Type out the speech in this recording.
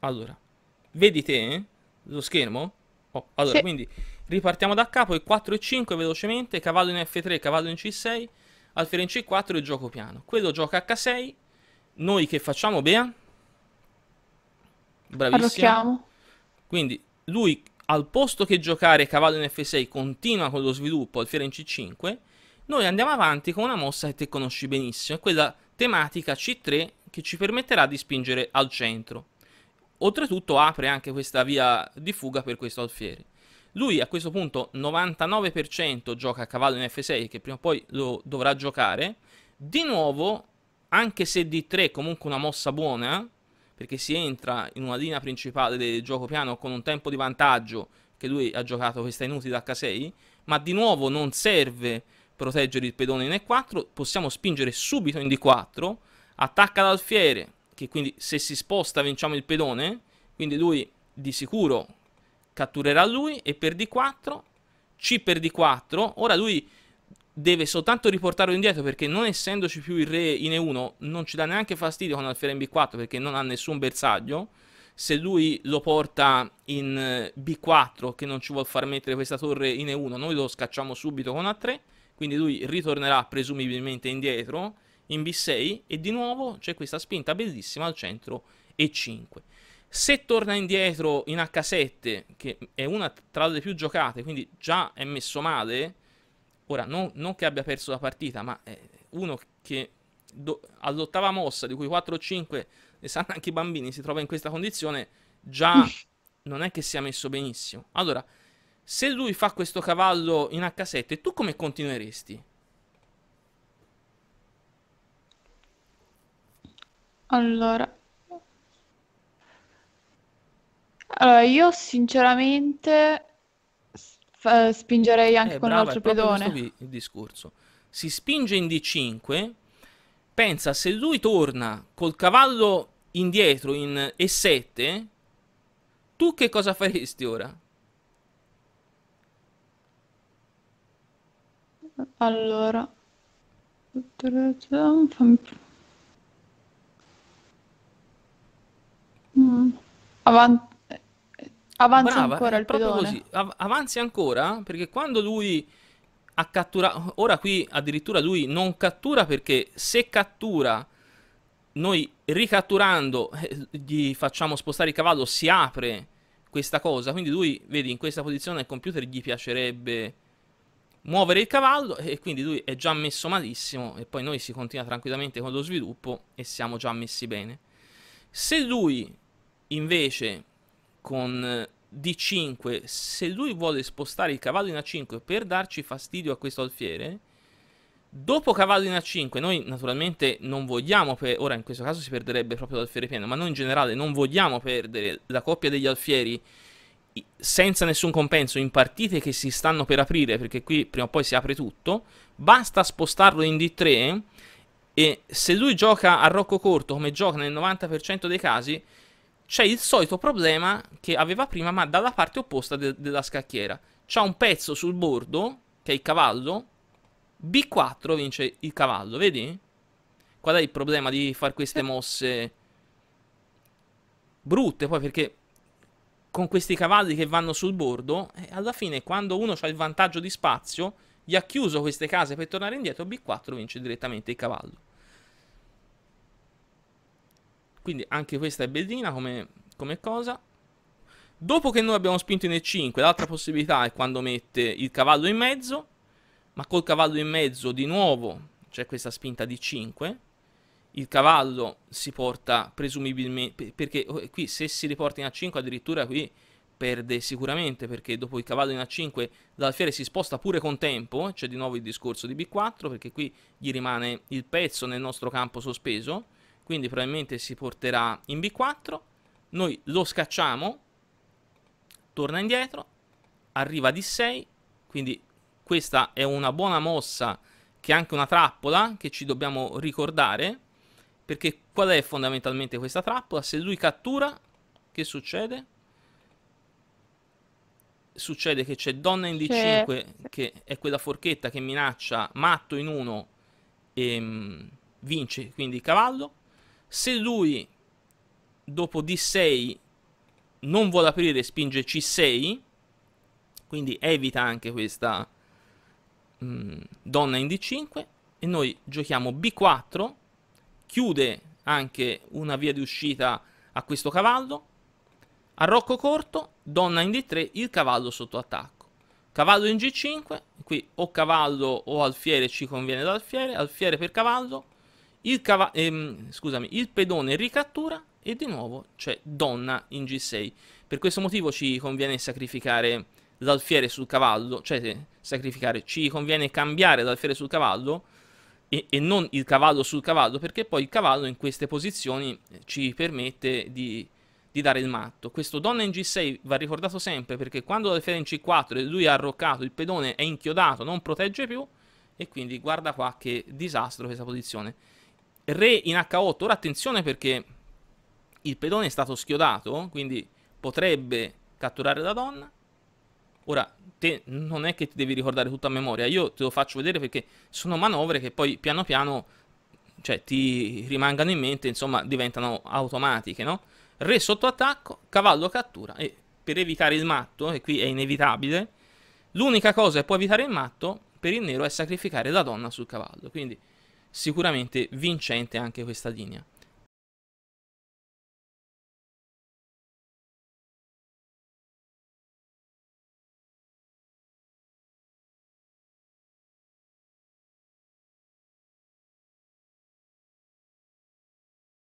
Allora, vedi te eh, lo schermo? Oh, allora, sì. quindi ripartiamo da capo e 4 e 5 velocemente, cavallo in F3, cavallo in C6, alfiere in C4 e gioco piano. Quello gioca H6. Noi che facciamo, Bea? Bravissimo. Arrocchiamo. Quindi lui al posto che giocare cavallo in F6 continua con lo sviluppo alfiere in C5, noi andiamo avanti con una mossa che te conosci benissimo, quella tematica C3 che ci permetterà di spingere al centro. Oltretutto apre anche questa via di fuga per questo Alfieri. Lui a questo punto 99% gioca a cavallo in F6 che prima o poi lo dovrà giocare. Di nuovo, anche se D3 è comunque una mossa buona, perché si entra in una linea principale del gioco piano con un tempo di vantaggio che lui ha giocato questa inutile H6, ma di nuovo non serve proteggere il pedone in E4, possiamo spingere subito in D4, attacca l'alfiere, attacchi, quindi se si sposta vinciamo il pedone, quindi lui di sicuro catturerà lui e per d4, c per d4, ora lui deve soltanto riportarlo indietro perché non essendoci più il re in e1 non ci dà neanche fastidio con alfiere in b4 perché non ha nessun bersaglio, se lui lo porta in eh, b4 che non ci vuol far mettere questa torre in e1 noi lo scacciamo subito con a3, quindi lui ritornerà presumibilmente indietro in B6 e di nuovo c'è questa spinta bellissima al centro E5. Se torna indietro in H7, che è una tra le più giocate, quindi già è messo male, ora non, non che abbia perso la partita, ma è uno che do, all'ottava mossa, di cui 4 o 5 ne sanno anche i bambini, si trova in questa condizione, già non è che sia messo benissimo. Allora, se lui fa questo cavallo in H7, tu come continueresti? Allora allora io sinceramente f eh, spingerei anche Eh, con brava, è l'altro proprio questo pedone. qui il discorso. Si spinge in D5, pensa se lui torna col cavallo indietro in E7, tu che cosa faresti ora? Allora fammi Mm. Avan- avanza Brava, ancora il proprio pedone. così. Av- avanzi ancora perché quando lui ha catturato, ora qui addirittura lui non cattura perché se cattura noi ricatturando eh, gli facciamo spostare il cavallo, si apre questa cosa, quindi lui, vedi, in questa posizione al computer gli piacerebbe muovere il cavallo e quindi lui è già messo malissimo e poi noi si continua tranquillamente con lo sviluppo e siamo già messi bene. Se lui Invece con eh, D5, se lui vuole spostare il cavallo in A5 per darci fastidio a questo alfiere, dopo cavallo in A5, noi naturalmente non vogliamo, per, ora in questo caso si perderebbe proprio l'alfiere pieno, ma noi in generale non vogliamo perdere la coppia degli alfieri senza nessun compenso in partite che si stanno per aprire, perché qui prima o poi si apre tutto, basta spostarlo in D3 e se lui gioca a rocco corto come gioca nel 90% dei casi, c'è il solito problema che aveva prima, ma dalla parte opposta de della scacchiera. C'ha un pezzo sul bordo, che è il cavallo, B4 vince il cavallo, vedi? Qual è il problema di fare queste mosse brutte? Poi perché con questi cavalli che vanno sul bordo, eh, alla fine quando uno ha il vantaggio di spazio, gli ha chiuso queste case per tornare indietro, B4 vince direttamente il cavallo. Quindi anche questa è bellina come, come cosa. Dopo che noi abbiamo spinto in E5, l'altra possibilità è quando mette il cavallo in mezzo, ma col cavallo in mezzo di nuovo c'è questa spinta di 5. Il cavallo si porta presumibilmente, perché oh, eh, qui se si riporta in A5 addirittura qui perde sicuramente, perché dopo il cavallo in A5 l'alfiere si sposta pure con tempo, eh, c'è di nuovo il discorso di B4, perché qui gli rimane il pezzo nel nostro campo sospeso quindi probabilmente si porterà in B4, noi lo scacciamo, torna indietro, arriva a D6, quindi questa è una buona mossa che è anche una trappola che ci dobbiamo ricordare, perché qual è fondamentalmente questa trappola? Se lui cattura, che succede? Succede che c'è donna in D5, che è quella forchetta che minaccia matto in 1 e mm, vince quindi il cavallo, se lui dopo D6 non vuole aprire spinge C6, quindi evita anche questa mh, mm, donna in D5 e noi giochiamo B4, chiude anche una via di uscita a questo cavallo, arrocco corto, donna in D3, il cavallo sotto attacco. Cavallo in G5, qui o cavallo o alfiere ci conviene l'alfiere, alfiere per cavallo, il, cava- ehm, scusami, il pedone ricattura e di nuovo c'è donna in G6. Per questo motivo ci conviene sacrificare l'alfiere sul cavallo, cioè eh, sacrificare, ci conviene cambiare l'alfiere sul cavallo e, e, non il cavallo sul cavallo, perché poi il cavallo in queste posizioni eh, ci permette di, di dare il matto. Questo donna in G6 va ricordato sempre perché quando l'alfiere è in C4 e lui ha arroccato, il pedone è inchiodato, non protegge più e quindi guarda qua che disastro questa posizione. Re in H8, ora attenzione perché il pedone è stato schiodato, quindi potrebbe catturare la donna. Ora, te non è che ti devi ricordare tutto a memoria, io te lo faccio vedere perché sono manovre che poi piano piano cioè, ti rimangano in mente, insomma, diventano automatiche, no? Re sotto attacco, cavallo cattura e per evitare il matto, e qui è inevitabile, l'unica cosa che può evitare il matto per il nero è sacrificare la donna sul cavallo. Quindi sicuramente vincente anche questa linea.